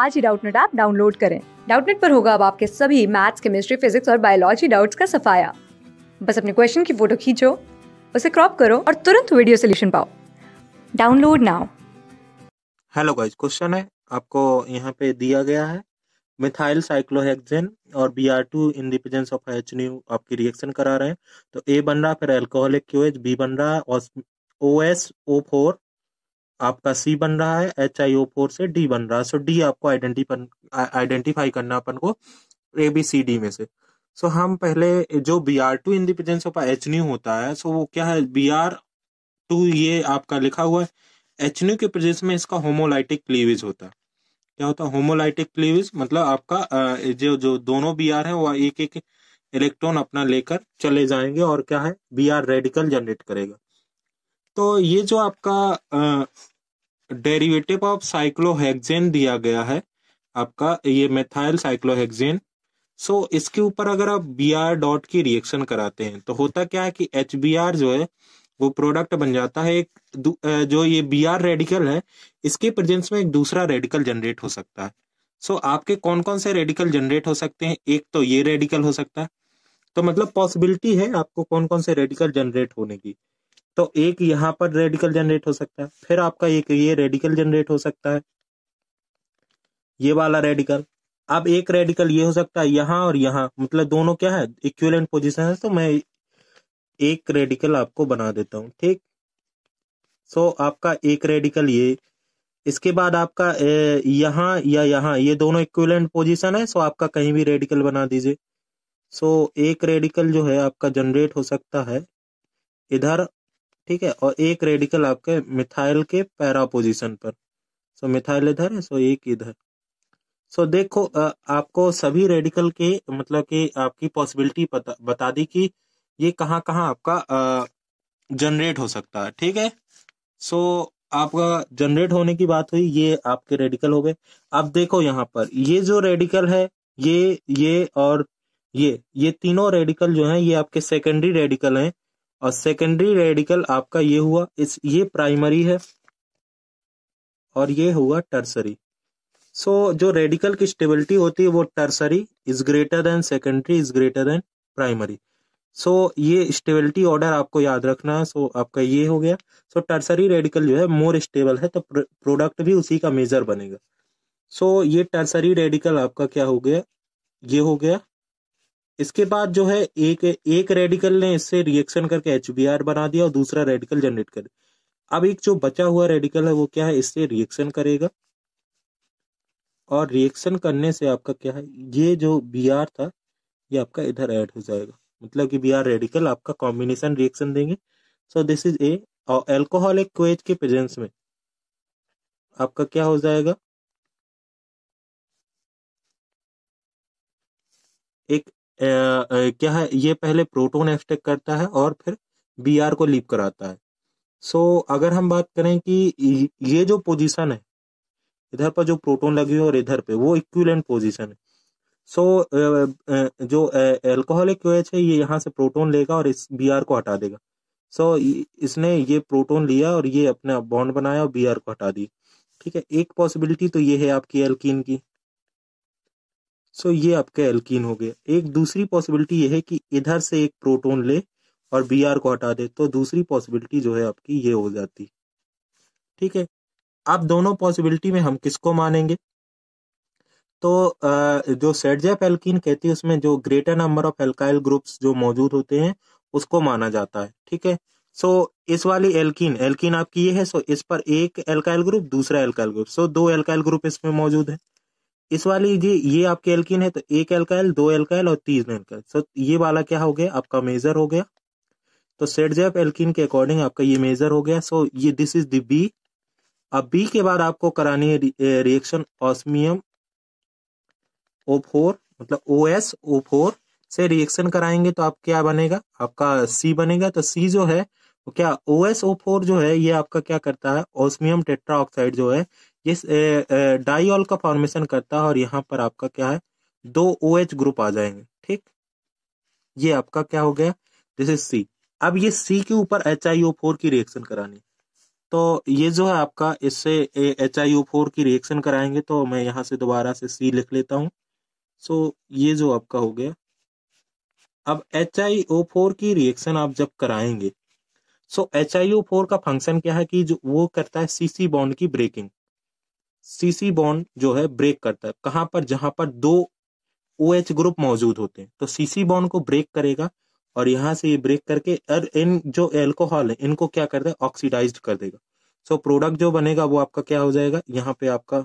आज ही Doubtnut app download करें डाउटनेट पर होगा अब आपके सभी मैथ्स केमिस्ट्री फिजिक्स और बायोलॉजी डाउट्स का सफाया बस अपने क्वेश्चन की फोटो खींचो उसे क्रॉप करो और तुरंत वीडियो सोल्यूशन पाओ download now hello guys question है आपको यहाँ पे दिया गया है मिथाइल साइक्लोहेक्सेन और B R two in the presence of H nu आपकी रिएक्शन करा रहे हैं तो ए बन रहा फिर एल्कोहलिक क्यूएच बी बन रहा और ओ एस ओ फोर आपका सी बन रहा है एच आई ओ फोर से डी बन रहा है सो डी आपको आइडेंटिफाई करना अपन को ए बी सी डी में से सो so हम पहले जो B R two in presence of H nu होता है सो so वो क्या है बी आर टू ये आपका लिखा हुआ है एच न्यू के प्रेजेंस में इसका होमोलाइटिक क्लीवेज होता है क्या होता है होमोलाइटिक क्लीवेज मतलब आपका जो जो दोनों बी आर है वो एक एक इलेक्ट्रॉन अपना लेकर चले जाएंगे और क्या है बी आर रेडिकल जनरेट करेगा तो ये जो आपका डेरिवेटिव ऑफ साइक्लोहेक्जेन दिया गया है आपका ये मेथाइल साइक्लोहेक्जेन सो so, इसके ऊपर अगर आप बी आर डॉट की रिएक्शन कराते हैं तो होता क्या है कि एच बी आर जो है वो प्रोडक्ट बन जाता है एक जो ये बी आर रेडिकल है इसके प्रेजेंस में एक दूसरा रेडिकल जनरेट हो सकता है सो so, आपके कौन कौन से रेडिकल जनरेट हो सकते हैं एक तो ये रेडिकल हो सकता है तो मतलब पॉसिबिलिटी है आपको कौन कौन से रेडिकल जनरेट होने की तो एक यहाँ पर रेडिकल जनरेट हो सकता है फिर आपका एक ये रेडिकल जनरेट हो सकता है ये वाला रेडिकल अब एक रेडिकल ये हो सकता है यहाँ और यहाँ मतलब दोनों क्या है इक्विवेलेंट पोजिशन है तो मैं एक रेडिकल आपको बना देता हूँ ठीक सो so, आपका एक रेडिकल ये इसके बाद आपका यहां या यहां ये दोनों इक्विलेंट पोजीशन है सो so आपका कहीं भी रेडिकल बना दीजिए सो so, एक रेडिकल जो है आपका जनरेट हो सकता है इधर ठीक है और एक रेडिकल आपके मिथाइल के पैरा पोजिशन पर सो मिथाइल इधर है सो एक इधर सो देखो आपको सभी रेडिकल के मतलब कि आपकी पॉसिबिलिटी बता दी कि ये कहाँ कहाँ आपका जनरेट हो सकता है ठीक है सो आपका जनरेट होने की बात हुई ये आपके रेडिकल हो गए अब देखो यहाँ पर ये जो रेडिकल है ये ये और ये ये तीनों रेडिकल जो है ये आपके सेकेंडरी रेडिकल हैं और सेकेंडरी रेडिकल आपका ये हुआ इस ये प्राइमरी है और ये हुआ टर्सरी सो so, जो रेडिकल की स्टेबिलिटी होती है वो tertiary is greater than secondary is greater than primary so ये स्टेबिलिटी ऑर्डर आपको याद रखना है सो so, आपका ये हो गया सो so, टर्सरी रेडिकल जो है मोर स्टेबल है तो प्रोडक्ट भी उसी का मेजर बनेगा सो so, ये टर्सरी रेडिकल आपका क्या हो गया ये हो गया इसके बाद जो है एक एक रेडिकल ने इससे रिएक्शन करके एच बना दिया और दूसरा रेडिकल जनरेट कर अब एक जो बचा हुआ रेडिकल है वो क्या है इससे रिएक्शन करेगा और रिएक्शन करने से आपका क्या है ये जो बी था ये आपका इधर ऐड हो जाएगा मतलब कि बी रेडिकल आपका कॉम्बिनेशन रिएक्शन देंगे सो दिस इज ए और एल्कोहलिक क्वेज के प्रेजेंस में आपका क्या हो जाएगा एक क्या है ये पहले प्रोटोन एब्स्ट्रैक्ट करता है और फिर आर को लीप कराता है सो अगर हम बात करें कि ये जो पोजीशन है इधर पर जो प्रोटोन लगी हुई और इधर पे वो इक्विलेंट पोजीशन है सो so, जो एल्कोहलिक है ये यहाँ से प्रोटोन लेगा और इस आर को हटा देगा सो so, इसने ये प्रोटोन लिया और ये अपना बॉन्ड बनाया और आर को हटा दिया ठीक है एक पॉसिबिलिटी तो ये है आपकी एल्किन की सो ये आपके एल्कीन हो गए एक दूसरी पॉसिबिलिटी ये है कि इधर से एक प्रोटोन ले और बी आर को हटा दे तो दूसरी पॉसिबिलिटी जो है आपकी ये हो जाती ठीक है आप दोनों पॉसिबिलिटी में हम किसको मानेंगे तो जो सेटजैप एल्किन कहती है उसमें जो greater number of alkyl groups जो मौजूद होते हैं उसको माना जाता है ठीक है सो इस वाली एल्किन एल्किन आपकी ये है सो इस पर एक एल्काइल ग्रुप दूसरा एल्काइल ग्रुप सो दो एल्काइल ग्रुप इसमें मौजूद है इस वाली जी ये आपके एल्किन है तो एक एल्काइल दो एल्काइल और तीन एल्काइल सो ये वाला क्या हो गया आपका मेजर हो गया तो सेटजेप एल्किन के अकॉर्डिंग आपका ये मेजर हो गया सो ये दिस इज दी बी अब बी के बाद आपको करानी है रिएक्शन ऑस्मियम ओ फोर मतलब ओ एस ओ फोर से रिएक्शन कराएंगे तो आप क्या बनेगा आपका सी बनेगा तो सी जो है वो क्या ओ एस ओ फोर जो है ये आपका क्या करता है ऑस्मियम टेट्रा ऑक्साइड जो है ये डाइऑल का फॉर्मेशन करता है और यहाँ पर आपका क्या है दो ओ OH ग्रुप आ जाएंगे ठीक ये आपका क्या हो गया दिस इज सी अब ये सी के ऊपर एच आई ओ फोर की रिएक्शन करानी तो ये जो है आपका इससे एच आई ओ फोर की रिएक्शन कराएंगे तो मैं यहाँ से दोबारा से सी लिख लेता हूँ सो so, ये जो आपका हो गया अब एच आई ओ फोर की रिएक्शन आप जब कराएंगे so H I O four का फंक्शन क्या है कि जो वो करता है सी सी बॉन्ड की ब्रेकिंग सीसी बॉन्ड जो है ब्रेक करता है कहां पर जहां पर दो ओ OH ग्रुप मौजूद होते हैं तो सीसी बॉन्ड को ब्रेक करेगा और यहां से ये ब्रेक करके और इन जो एल्कोहल है इनको क्या कर देगा ऑक्सीडाइज कर देगा सो so, प्रोडक्ट जो बनेगा वो आपका क्या हो जाएगा यहाँ पे आपका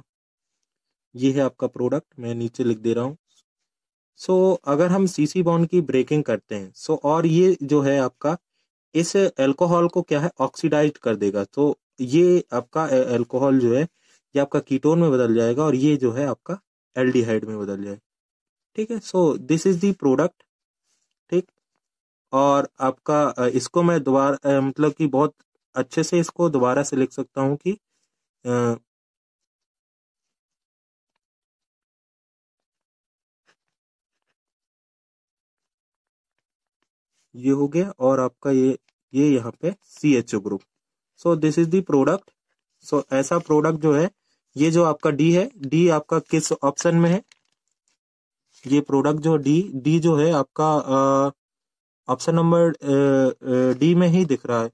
ये है आपका प्रोडक्ट मैं नीचे लिख दे रहा हूँ सो so, अगर हम सीसी बॉन्ड की ब्रेकिंग करते हैं सो so, और ये जो है आपका इस एल्कोहल को क्या है ऑक्सीडाइज कर देगा तो ये आपका एल्कोहल जो है ये आपका कीटोन में बदल जाएगा और ये जो है आपका एल्डिहाइड में बदल जाएगा ठीक है so this is the product ठीक और आपका इसको मैं दोबारा मतलब कि बहुत अच्छे से इसको दोबारा से लिख सकता हूं कि आ, ये हो गया और आपका ये ये यहाँ पे C H O group so this is the product so ऐसा प्रोडक्ट जो है ये जो आपका डी है डी आपका किस ऑप्शन में है ये प्रोडक्ट जो डी डी जो है आपका ऑप्शन नंबर डी में ही दिख रहा है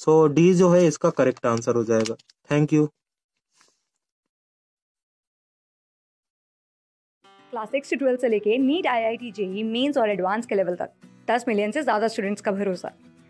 सो so, डी जो है इसका करेक्ट आंसर हो जाएगा थैंक यू क्लास सिक्स से ट्वेल्थ से लेके NEET I I T JEE mains और एडवांस के लेवल तक दस मिलियन से ज्यादा स्टूडेंट्स का भरोसा